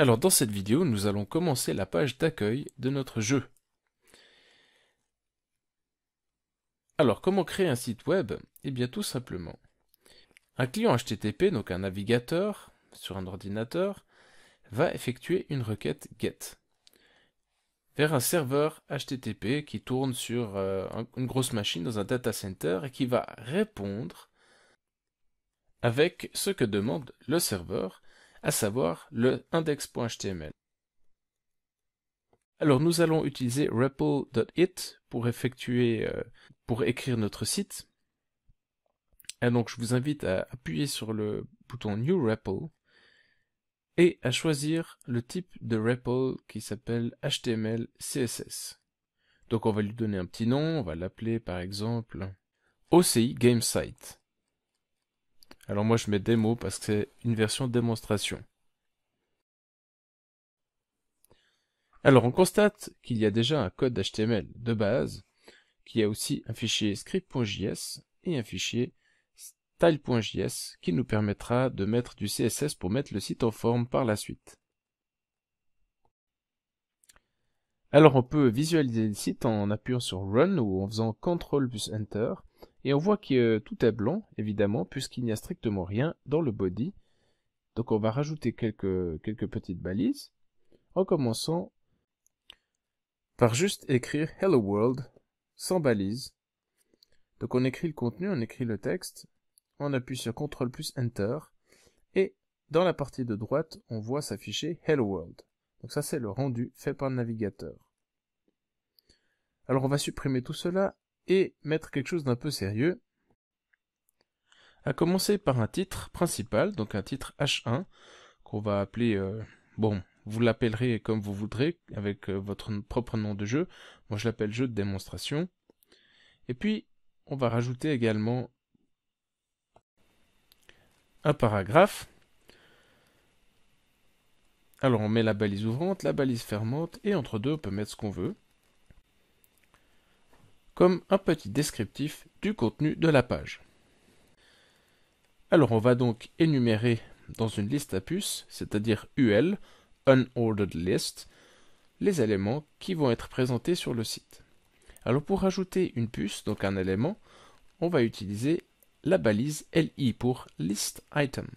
Alors dans cette vidéo, nous allons commencer la page d'accueil de notre jeu. Alors comment créer un site web Eh bien tout simplement. Un client HTTP, donc un navigateur sur un ordinateur, va effectuer une requête GET vers un serveur HTTP qui tourne sur euh, une grosse machine dans un data center et qui va répondre avec ce que demande le serveur à savoir le index.html. Alors nous allons utiliser REPL.it pour effectuer, euh, pour écrire notre site. Et donc je vous invite à appuyer sur le bouton New REPL et à choisir le type de REPL qui s'appelle HTML CSS. Donc on va lui donner un petit nom, on va l'appeler par exemple OCI Gamesite. Alors moi je mets démo parce que c'est une version démonstration. Alors on constate qu'il y a déjà un code HTML de base, qui a aussi un fichier script.js et un fichier style.js qui nous permettra de mettre du CSS pour mettre le site en forme par la suite. Alors on peut visualiser le site en appuyant sur Run ou en faisant CTRL plus Enter et on voit que euh, tout est blanc, évidemment, puisqu'il n'y a strictement rien dans le body. Donc on va rajouter quelques, quelques petites balises, en commençant par juste écrire Hello World, sans balise. Donc on écrit le contenu, on écrit le texte, on appuie sur CTRL plus Enter, et dans la partie de droite, on voit s'afficher Hello World. Donc ça c'est le rendu fait par le navigateur. Alors on va supprimer tout cela et mettre quelque chose d'un peu sérieux. À commencer par un titre principal, donc un titre H1, qu'on va appeler, euh, bon, vous l'appellerez comme vous voudrez, avec euh, votre propre nom de jeu. Moi, je l'appelle jeu de démonstration. Et puis, on va rajouter également un paragraphe. Alors, on met la balise ouvrante, la balise fermante, et entre deux, on peut mettre ce qu'on veut comme un petit descriptif du contenu de la page. Alors on va donc énumérer dans une liste à puces, c'est-à-dire UL, Unordered List, les éléments qui vont être présentés sur le site. Alors pour ajouter une puce, donc un élément, on va utiliser la balise LI pour List Item.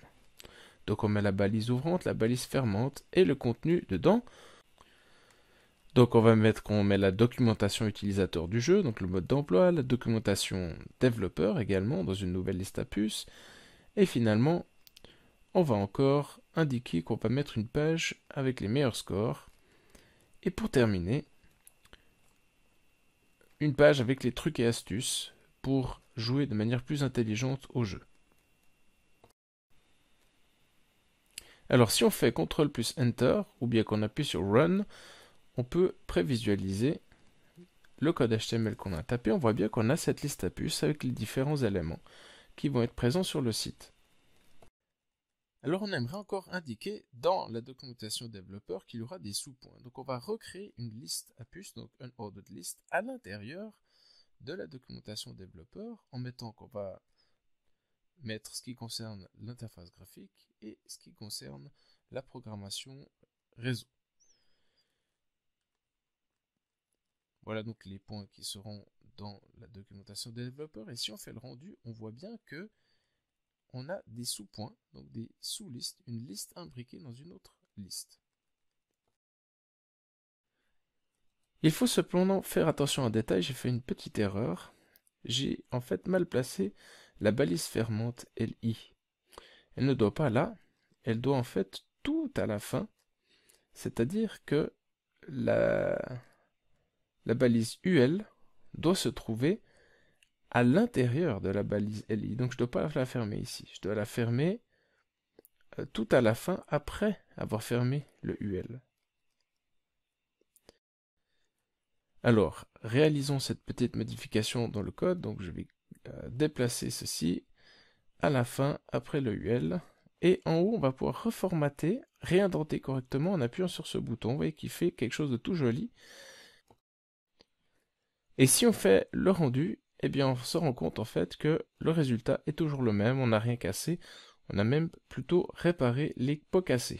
Donc on met la balise ouvrante, la balise fermante et le contenu dedans, donc on va mettre qu'on met la documentation utilisateur du jeu, donc le mode d'emploi, la documentation développeur également dans une nouvelle liste à puces. Et finalement, on va encore indiquer qu'on va mettre une page avec les meilleurs scores. Et pour terminer, une page avec les trucs et astuces pour jouer de manière plus intelligente au jeu. Alors si on fait CTRL plus Enter, ou bien qu'on appuie sur Run, on peut prévisualiser le code HTML qu'on a tapé. On voit bien qu'on a cette liste à puces avec les différents éléments qui vont être présents sur le site. Alors on aimerait encore indiquer dans la documentation développeur qu'il y aura des sous-points. Donc on va recréer une liste à puces, donc un ordered list, à l'intérieur de la documentation développeur en mettant qu'on va mettre ce qui concerne l'interface graphique et ce qui concerne la programmation réseau. Voilà donc les points qui seront dans la documentation des développeurs. Et si on fait le rendu, on voit bien que on a des sous-points, donc des sous-listes, une liste imbriquée dans une autre liste. Il faut cependant faire attention à un détail, j'ai fait une petite erreur. J'ai en fait mal placé la balise fermante LI. Elle ne doit pas là, elle doit en fait tout à la fin, c'est-à-dire que la, la balise UL doit se trouver à l'intérieur de la balise LI. Donc je ne dois pas la fermer ici. Je dois la fermer euh, tout à la fin après avoir fermé le UL. Alors, réalisons cette petite modification dans le code. Donc je vais euh, déplacer ceci à la fin après le UL. Et en haut, on va pouvoir reformater, réindenter correctement en appuyant sur ce bouton. Vous voyez qu'il fait quelque chose de tout joli. Et si on fait le rendu, eh bien on se rend compte en fait que le résultat est toujours le même, on n'a rien cassé, on a même plutôt réparé les pots cassés.